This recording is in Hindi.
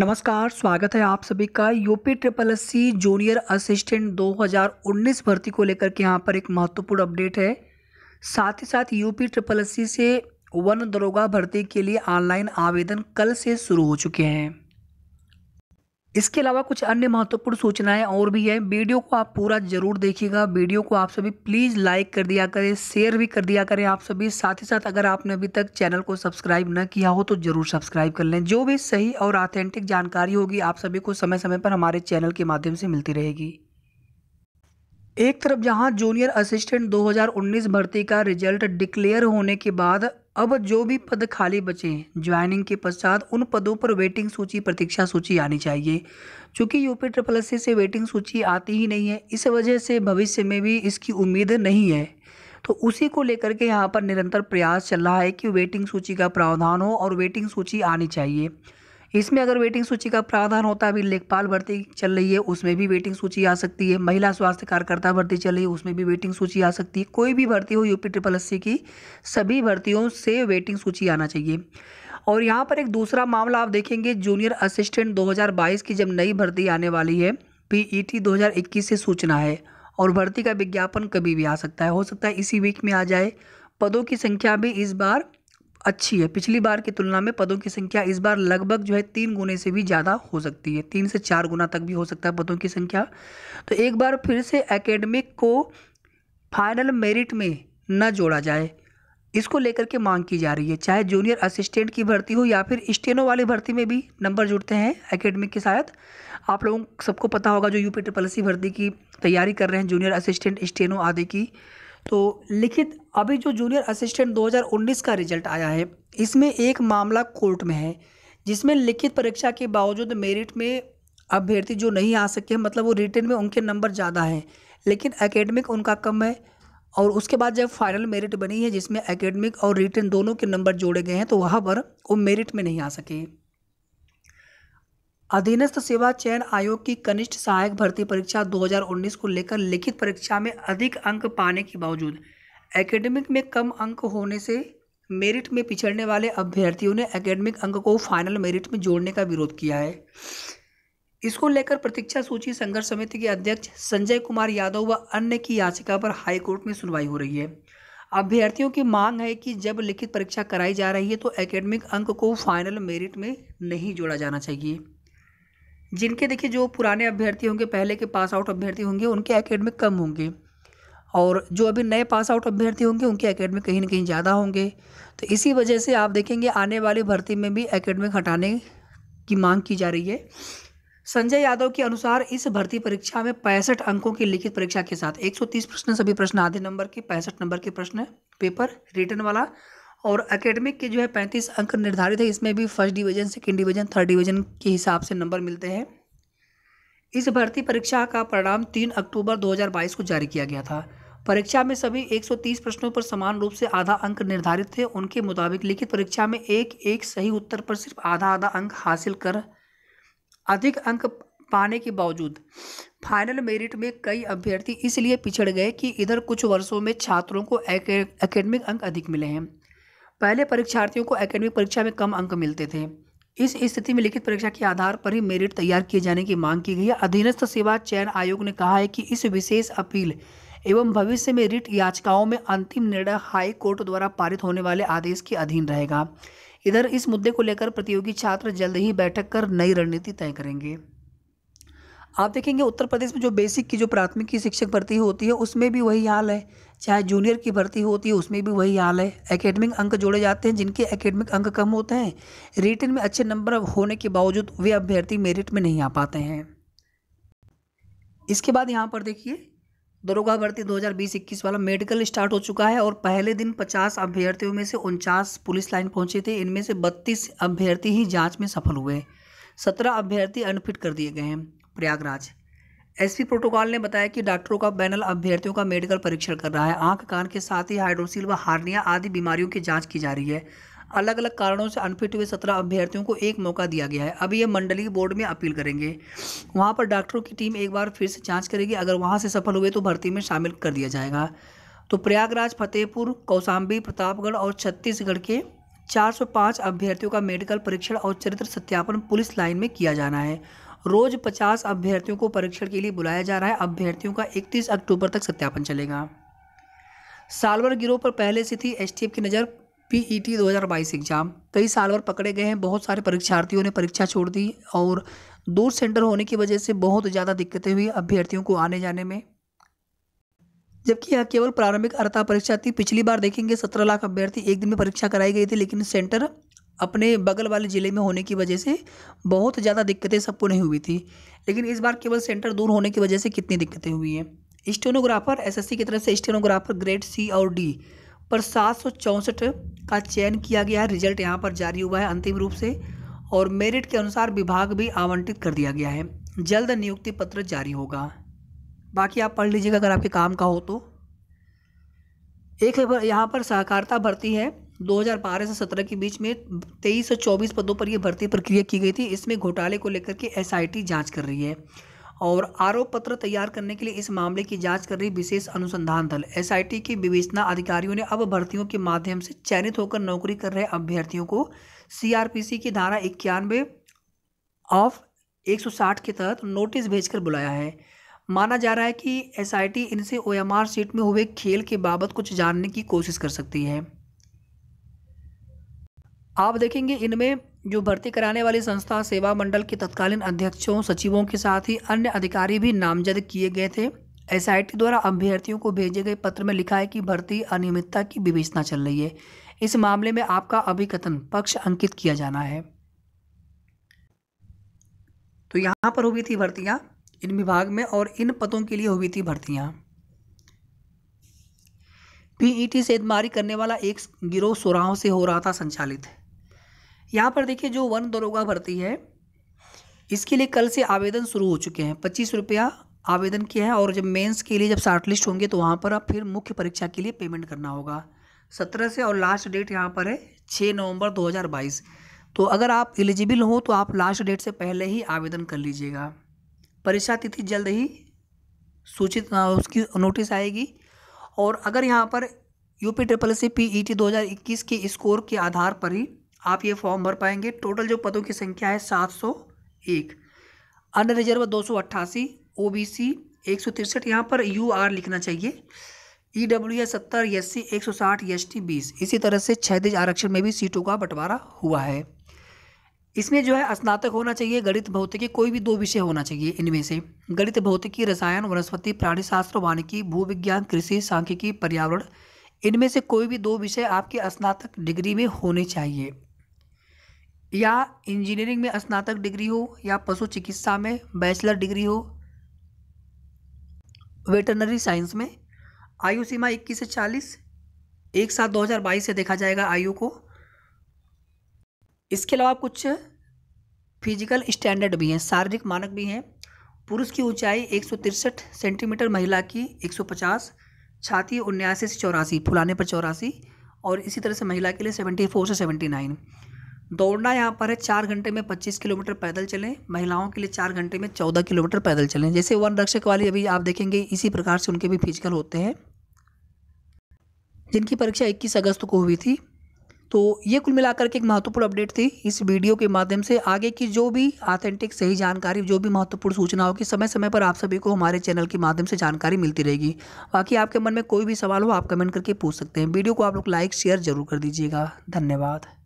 नमस्कार स्वागत है आप सभी का UP triple S C junior assistant 2019 भर्ती को लेकर के यहाँ पर एक महत्वपूर्ण अपडेट है साथ ही साथ यूपी ट्रिपल एस सी से वन दरोगा भर्ती के लिए ऑनलाइन आवेदन कल से शुरू हो चुके हैं इसके अलावा कुछ अन्य महत्वपूर्ण सूचनाएं और भी हैं वीडियो को आप पूरा जरूर देखिएगा वीडियो को आप सभी प्लीज़ लाइक कर दिया करें शेयर भी कर दिया करें आप सभी साथ ही साथ अगर आपने अभी तक चैनल को सब्सक्राइब न किया हो तो ज़रूर सब्सक्राइब कर लें जो भी सही और ऑथेंटिक जानकारी होगी आप सभी को समय समय पर हमारे चैनल के माध्यम से मिलती रहेगी एक तरफ जहां जूनियर असिस्टेंट 2019 भर्ती का रिजल्ट डिक्लेयर होने के बाद अब जो भी पद खाली बचे ज्वाइनिंग के पश्चात उन पदों पर वेटिंग सूची प्रतीक्षा सूची आनी चाहिए चूँकि यूपी ट्रिपल एस से वेटिंग सूची आती ही नहीं है इस वजह से भविष्य में भी इसकी उम्मीद नहीं है तो उसी को लेकर के यहाँ पर निरंतर प्रयास चल रहा है कि वेटिंग सूची का प्रावधान हो और वेटिंग सूची आनी चाहिए इसमें अगर वेटिंग सूची का प्रावधान होता है अभी लेखपाल भर्ती चल रही है उसमें भी वेटिंग सूची आ सकती है महिला स्वास्थ्य कार्यकर्ता भर्ती चल रही है उसमें भी वेटिंग सूची आ सकती है कोई भी भर्ती हो यूपी ट्रिपल एस की सभी भर्तियों से वेटिंग सूची आना चाहिए और यहाँ पर एक दूसरा मामला आप देखेंगे जूनियर असिस्टेंट 2022 की जब नई भर्ती आने वाली है पीईटी 2021 से सूचना है और भर्ती का विज्ञापन कभी भी आ सकता है हो सकता है इसी वीक में आ जाए पदों की संख्या भी इस बार अच्छी है पिछली बार की तुलना में पदों की संख्या इस बार लगभग जो है तीन गुने से भी ज़्यादा हो सकती है तीन से चार गुना तक भी हो सकता है पदों की संख्या तो एक बार फिर से एकेडमिक को फाइनल मेरिट में न जोड़ा जाए इसको लेकर के मांग की जा रही है चाहे जूनियर असिस्टेंट की भर्ती हो या फिर स्टेनो वाली भर्ती में भी नंबर जुड़ते हैं एकेडमिक के साथ आप लोगों सबको पता होगा जो यूपी ट्रिपल सी भर्ती की तैयारी कर रहे हैं जूनियर असिस्टेंट स्टेनो आदि की तो लिखित अभी जो जूनियर असिस्टेंट 2019 का रिजल्ट आया है इसमें एक मामला कोर्ट में है जिसमें लिखित परीक्षा के बावजूद मेरिट में अभ्यर्थी जो नहीं आ सके मतलब वो रिटर्न में उनके नंबर ज़्यादा हैं लेकिन एकेडमिक उनका कम है और उसके बाद जब फाइनल मेरिट बनी है जिसमें एकेडमिक और रिटर्न दोनों के नंबर जोड़े गए हैं तो वहाँ पर वो मेरिट में नहीं आ सके अधीनस्थ सेवा चयन आयोग की कनिष्ठ सहायक भर्ती परीक्षा 2019 को लेकर लिखित परीक्षा में अधिक अंक पाने के बावजूद एकेडमिक में कम अंक होने से मेरिट में पिछड़ने वाले अभ्यर्थियों ने एकेडमिक अंक को फाइनल मेरिट में जोड़ने का विरोध किया है इसको लेकर प्रतीक्षा सूची संघर्ष समिति के अध्यक्ष संजय कुमार यादव व अन्य की याचिका पर हाईकोर्ट में सुनवाई हो रही है अभ्यर्थियों की मांग है कि जब लिखित परीक्षा कराई जा रही है तो एकेडमिक अंक को फाइनल मेरिट में नहीं जोड़ा जाना चाहिए जिनके देखिए जो पुराने अभ्यर्थी होंगे पहले के पास आउट अभ्यर्थी होंगे उनके अकेडमिक कम होंगे और जो अभी नए पास आउट अभ्यर्थी होंगे उनके अकेडमिक कहीं ना कहीं ज़्यादा होंगे तो इसी वजह से आप देखेंगे आने वाली भर्ती में भी अकेडमिक हटाने की मांग की जा रही है संजय यादव के अनुसार इस भर्ती परीक्षा में पैंसठ अंकों की लिखित परीक्षा के साथ 130 प्रश्न सभी प्रश्न आधे नंबर के पैंसठ नंबर के प्रश्न पेपर रिटर्न वाला और एकेडमिक के जो है पैंतीस अंक निर्धारित है इसमें भी first division second division third division के हिसाब से नंबर मिलते हैं इस भर्ती परीक्षा का परिणाम तीन अक्टूबर 2022 को जारी किया गया था परीक्षा में सभी 130 प्रश्नों पर समान रूप से आधा अंक निर्धारित थे उनके मुताबिक लिखित परीक्षा में एक एक सही उत्तर पर सिर्फ आधा आधा अंक हासिल कर अधिक अंक पाने के बावजूद फाइनल मेरिट में कई अभ्यर्थी इसलिए पिछड़ गए कि इधर कुछ वर्षों में छात्रों को एकेडमिक अंक अधिक मिले हैं पहले परीक्षार्थियों को एकेडमिक परीक्षा में कम अंक मिलते थे इस स्थिति में लिखित परीक्षा के आधार पर ही मेरिट तैयार किए जाने की मांग की गई है अधीनस्थ सेवा चयन आयोग ने कहा है कि इस विशेष अपील एवं भविष्य में रिट याचिकाओं में अंतिम निर्णय हाई कोर्ट द्वारा पारित होने वाले आदेश के अधीन रहेगा इधर इस मुद्दे को लेकर प्रतियोगी छात्र जल्द ही बैठक कर नई रणनीति तय करेंगे आप देखेंगे उत्तर प्रदेश में जो बेसिक की जो प्राथमिक की शिक्षक भर्ती होती है उसमें भी वही हाल है चाहे जूनियर की भर्ती होती है उसमें भी वही हाल है एकेडमिक अंक जोड़े जाते हैं जिनके एकेडमिक अंक कम होते हैं रिटर्न में अच्छे नंबर होने के बावजूद वे अभ्यर्थी मेरिट में नहीं आ पाते हैं इसके बाद यहाँ पर देखिए दरोगा भर्ती 2020-21 वाला मेडिकल स्टार्ट हो चुका है और पहले दिन 50 अभ्यर्थियों में से उनचास पुलिस लाइन पहुंचे थे इनमें से 32 अभ्यर्थी ही जांच में सफल हुए 17 अभ्यर्थी अनफिट कर दिए गए हैं प्रयागराज एसपी प्रोटोकॉल ने बताया कि डॉक्टरों का पैनल अभ्यर्थियों का मेडिकल परीक्षण कर रहा है आंख कान के साथ ही हाइड्रोसिल व हार्निया आदि बीमारियों की जांच की जा रही है अलग अलग कारणों से अनफिट हुए सत्रह अभ्यर्थियों को एक मौका दिया गया है अभी ये मंडलीय बोर्ड में अपील करेंगे वहाँ पर डॉक्टरों की टीम एक बार फिर से जाँच करेगी अगर वहाँ से सफल हुए तो भर्ती में शामिल कर दिया जाएगा तो प्रयागराज फतेहपुर कौशाम्बी प्रतापगढ़ और छत्तीसगढ़ के 405 अभ्यर्थियों का मेडिकल परीक्षण और चरित्र सत्यापन पुलिस लाइन में किया जाना है रोज पचास अभ्यर्थियों को परीक्षण के लिए बुलाया जा रहा है अभ्यर्थियों का इकतीस अक्टूबर तक सत्यापन चलेगा सालवर गिरोह पर पहले से थी एस की नज़र पीईटी 2022 एग्जाम कई सालवर पकड़े गए हैं बहुत सारे परीक्षार्थियों ने परीक्षा छोड़ दी और दूर सेंटर होने की वजह से बहुत ज़्यादा दिक्कतें हुई अभ्यर्थियों को आने जाने में जबकि यह केवल प्रारंभिक अर्था परीक्षा थी पिछली बार देखेंगे सत्रह लाख अभ्यर्थी एक दिन में परीक्षा कराई गई थी लेकिन सेंटर अपने बगल वाले ज़िले में होने की वजह से बहुत ज़्यादा दिक्कतें सबको नहीं हुई थी लेकिन इस बार केवल सेंटर दूर होने की वजह से कितनी दिक्कतें हुई हैं स्टेनोग्राफर एसएससी की तरफ से स्टेनोग्राफर ग्रेड सी और डी पर सात का चयन किया गया है रिजल्ट यहाँ पर जारी हुआ है अंतिम रूप से और मेरिट के अनुसार विभाग भी आवंटित कर दिया गया है जल्द नियुक्ति पत्र जारी होगा बाकी आप पढ़ लीजिएगा अगर आपके काम का हो तो एक यहाँ पर सहकारिता भर्ती है 2012 से 17 के बीच में 23 से 24 पदों पर यह भर्ती प्रक्रिया की गई थी इसमें घोटाले को लेकर के एसआईटी जांच कर रही है और आरोप पत्र तैयार करने के लिए इस मामले की जांच कर रही विशेष अनुसंधान दल एसआईटी के विवेचना अधिकारियों ने अब भर्तियों के माध्यम से चयनित होकर नौकरी कर रहे अभ्यर्थियों को सीआरपीसी की धारा इक्यानवे ऑफ 160 के तहत नोटिस भेजकर बुलाया है माना जा रहा है कि एसआईटी इनसे ओएमआर सीट में हुए खेल के बाबत कुछ जानने की कोशिश कर सकती है आप देखेंगे इनमें जो भर्ती कराने वाली संस्था सेवा मंडल के तत्कालीन अध्यक्षों सचिवों के साथ ही अन्य अधिकारी भी नामजद किए गए थे एस द्वारा अभ्यर्थियों को भेजे गए पत्र में लिखा है कि भर्ती अनियमितता की विवेचना चल रही है इस मामले में आपका अभिकथन पक्ष अंकित किया जाना है तो यहाँ पर हुई थी भर्तियाँ इन विभाग में और इन पदों के लिए हुई थी भर्तियाँ पीईटी सेधमारी करने वाला एक गिरोह सोराहों से हो रहा था संचालित यहाँ पर देखिए जो वन दरोगा भर्ती है इसके लिए कल से आवेदन शुरू हो चुके हैं पच्चीस रुपया आवेदन किया है और जब मेंस के लिए जब शार्ट लिस्ट होंगे तो वहाँ पर आप फिर मुख्य परीक्षा के लिए पेमेंट करना होगा सत्रह से और लास्ट डेट यहाँ पर है छः नवंबर 2022 तो अगर आप एलिजिबल हो तो आप लास्ट डेट से पहले ही आवेदन कर लीजिएगा परीक्षा तिथि जल्द ही सूचित उसकी नोटिस आएगी और अगर यहाँ पर UP triple C P E T इक्कीस के स्कोर के आधार पर ही आप ये फॉर्म भर पाएंगे टोटल जो पदों की संख्या है सात सौ एक अन्य रिजर्व दो सौ अट्ठासी ओ बी सी एक सौ तिरसठ यहाँ पर यू आर लिखना चाहिए ई डब्ल्यू एस सत्तर एस सी एक सौ साठ एस टी बीस इसी तरह से क्षैतिज आरक्षण में भी सीटों का बंटवारा हुआ है इसमें जो है स्नातक होना चाहिए गणित भौतिकी कोई भी दो विषय होना चाहिए इनमें से गणित भौतिकी रसायन वनस्पति प्राणी शास्त्र वानिकी भूविज्ञान कृषि सांख्यिकी पर्यावरण इनमें से कोई भी दो विषय आपके स्नातक डिग्री में होने चाहिए या इंजीनियरिंग में स्नातक डिग्री हो या पशु चिकित्सा में बैचलर डिग्री हो वेटरनरी साइंस में आयु सीमा इक्कीस से चालीस एक सात दो हज़ार बाईस से देखा जाएगा आयु को इसके अलावा कुछ फिजिकल स्टैंडर्ड भी हैं शारीरिक मानक भी हैं पुरुष की ऊंचाई एक सेंटीमीटर महिला की 150 छाती उन्यासी से चौरासी फुलाने पर चौरासी और इसी तरह से महिला के लिए 74 से 79 दौड़ना यहाँ पर है चार घंटे में पच्चीस किलोमीटर पैदल चलें महिलाओं के लिए चार घंटे में चौदह किलोमीटर पैदल चलें जैसे वन रक्षक वाली अभी आप देखेंगे इसी प्रकार से उनके भी फिजिकल होते हैं जिनकी परीक्षा इक्कीस अगस्त को हुई थी तो ये कुल मिलाकर के एक महत्वपूर्ण अपडेट थी इस वीडियो के माध्यम से आगे की जो भी ऑथेंटिक सही जानकारी जो भी महत्वपूर्ण सूचना होगी समय समय पर आप सभी को हमारे चैनल के माध्यम से जानकारी मिलती रहेगी बाकी आपके मन में कोई भी सवाल हो आप कमेंट करके पूछ सकते हैं वीडियो को आप लोग लाइक शेयर जरूर कर दीजिएगा धन्यवाद